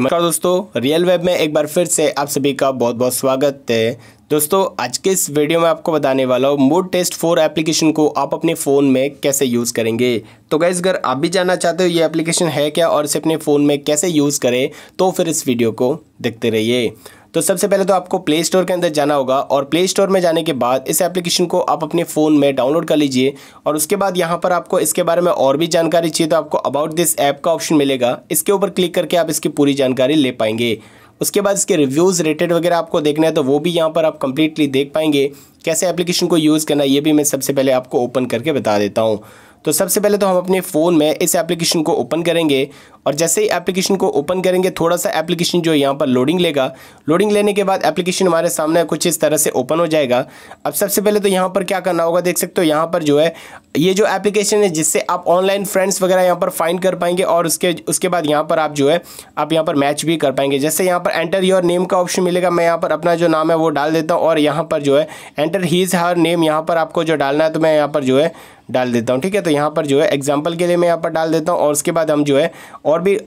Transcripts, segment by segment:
नमस्कार दोस्तों real web में एक बार फिर से आप सभी का बहुत बहुत स्वागत है दोस्तों आज के इस वीडियो में आपको बताने वाला हूँ मूड टेस्ट फोर एप्लीकेशन को आप अपने फ़ोन में कैसे यूज़ करेंगे तो गैस अगर आप भी जानना चाहते हो ये एप्लीकेशन है क्या और इसे अपने फ़ोन में कैसे यूज़ करें तो फिर इस वीडियो को देखते रहिए तो सबसे पहले तो आपको प्ले स्टोर के अंदर जाना होगा और प्ले स्टोर में जाने के बाद इस एप्लीकेशन को आप अपने फ़ोन में डाउनलोड कर लीजिए और उसके बाद यहाँ पर आपको इसके बारे में और भी जानकारी चाहिए तो आपको अबाउट दिस ऐप का ऑप्शन मिलेगा इसके ऊपर क्लिक करके आप इसकी पूरी जानकारी ले पाएंगे उसके बाद इसके रिव्यूज़ रेटेड वगैरह आपको देखना है तो वो भी यहाँ पर आप कंप्लीटली देख पाएंगे कैसे एप्लीकेशन को यूज़ करना ये भी मैं सबसे पहले आपको ओपन करके बता देता हूँ तो सबसे पहले तो हम अपने फ़ोन में इस एप्लीकेशन को ओपन करेंगे और जैसे ही एप्लीकेशन को ओपन करेंगे थोड़ा सा एप्लीकेशन जो यहाँ पर लोडिंग लेगा लोडिंग लेने के बाद एप्लीकेशन हमारे सामने कुछ इस तरह से ओपन हो जाएगा अब सबसे पहले तो यहाँ पर क्या करना होगा देख सकते हो यहाँ पर जो है ये जो एप्लीकेशन है जिससे आप ऑनलाइन फ्रेंड्स वगैरह यहाँ पर फाइंड कर पाएंगे और उसके उसके बाद यहाँ पर आप जो है आप यहाँ पर मैच भी कर पाएंगे जैसे यहाँ पर एंटर योर नेम का ऑप्शन मिलेगा मैं यहाँ पर अपना जो नाम है वो डाल देता हूँ और यहाँ पर जो है एंटर हीज़ हर नेम यहाँ पर आपको जो डालना है तो मैं यहाँ पर जो है डाल देता हूँ ठीक है तो यहाँ पर जो है एग्जाम्पल के लिए मैं यहाँ पर डाल देता हूँ और उसके बाद हम जो है और भी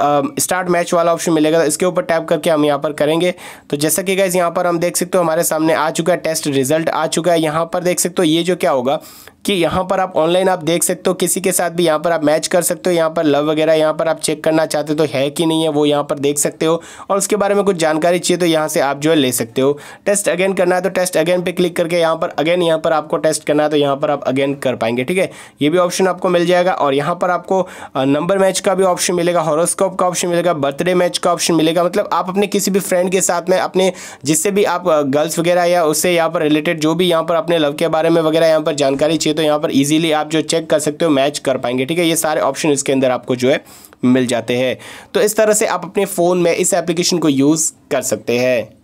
स्टार्ट मैच वाला ऑप्शन मिलेगा तो इसके ऊपर टैप करके हम यहाँ पर करेंगे तो जैसा कि गाइज यहाँ पर हम देख सकते हो हमारे सामने आ चुका है टेस्ट रिजल्ट आ चुका है यहाँ पर देख सकते हो ये जो क्या होगा कि यहाँ पर आप ऑनलाइन आप देख सकते हो किसी के साथ भी यहाँ पर आप मैच कर सकते हो यहाँ पर लव वगैरह यहाँ पर आप चेक करना चाहते हो तो है कि नहीं है वो यहाँ पर देख सकते हो और उसके बारे में कुछ जानकारी चाहिए तो यहाँ से आप जो है ले सकते हो टेस्ट अगेन करना है तो टेस्ट अगेन पे क्लिक करके यहाँ पर अगेन यहाँ पर आपको टेस्ट करना है तो यहाँ पर आप अगेन कर पाएंगे ठीक है ये भी ऑप्शन आपको मिल जाएगा और यहाँ पर आपको नंबर मैच का भी ऑप्शन मिलेगा हॉरोस्कोप का ऑप्शन मिलेगा बर्थडे मैच का ऑप्शन मिलेगा मतलब आप अपने किसी भी फ्रेंड के साथ में अपने जिससे भी आप गर्ल्स वगैरह या उससे यहाँ पर रिलेटेड जो भी यहाँ पर अपने लव के बारे में वगैरह यहाँ पर जानकारी चाहिए चाहिए तो यहाँ पर ईजिली आप जो चेक कर सकते हो मैच कर पाएंगे ठीक है ये सारे ऑप्शन इसके अंदर आपको जो है मिल जाते हैं तो इस तरह से आप अपने फ़ोन में इस एप्लीकेशन को यूज़ कर सकते हैं